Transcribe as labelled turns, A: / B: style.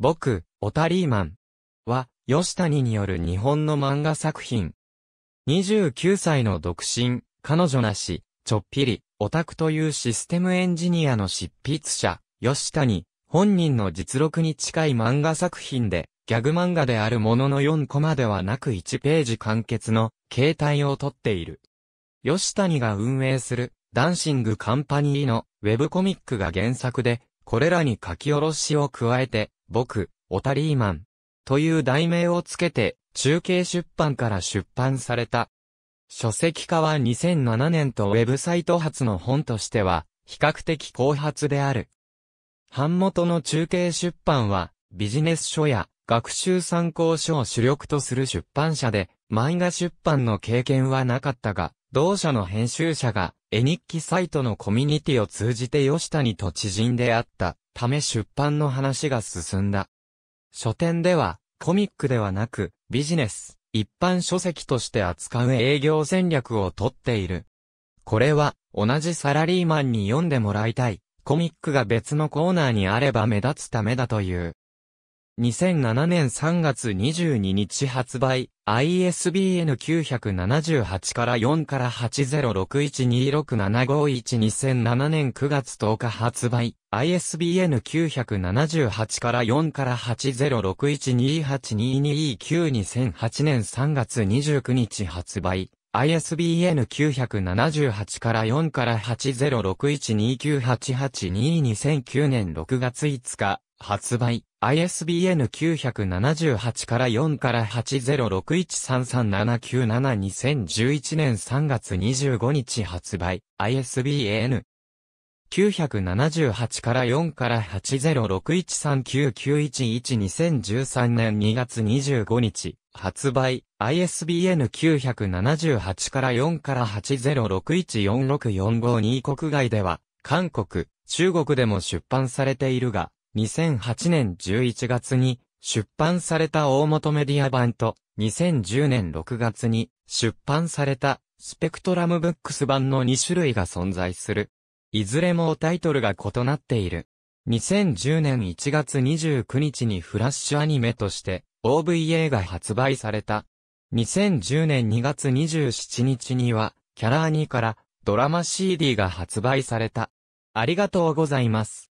A: 僕、オタリーマンは、吉谷による日本の漫画作品。29歳の独身、彼女なし、ちょっぴり、オタクというシステムエンジニアの執筆者、吉谷、本人の実録に近い漫画作品で、ギャグ漫画であるものの4コマではなく1ページ完結の形態をとっている。吉谷が運営するダンシングカンパニーのウェブコミックが原作で、これらに書き下ろしを加えて、僕、オタリーマンという題名をつけて中継出版から出版された。書籍化は2007年とウェブサイト発の本としては比較的後発である。版元の中継出版はビジネス書や学習参考書を主力とする出版社で漫画出版の経験はなかったが、同社の編集者が絵日記サイトのコミュニティを通じて吉谷と知人であったため出版の話が進んだ。書店では、コミックではなく、ビジネス、一般書籍として扱う営業戦略をとっている。これは、同じサラリーマンに読んでもらいたい、コミックが別のコーナーにあれば目立つためだという。2007年3月22日発売、ISBN 978から4から8061267512007年9月10日発売、ISBN 978から4から806128222922008年3月29日発売。ISBN 978から4から8061298822009年6月5日、発売、ISBN 978から4から8061337972011年3月25日発売、ISBN 978から4から8061399112013年2月25日、発売、ISBN 978から4から806146452国外では、韓国、中国でも出版されているが、2008年11月に出版された大元メディア版と、2010年6月に出版されたスペクトラムブックス版の2種類が存在する。いずれもタイトルが異なっている。2010年1月29日にフラッシュアニメとして OVA が発売された。2010年2月27日にはキャラアニからドラマ CD が発売された。ありがとうございます。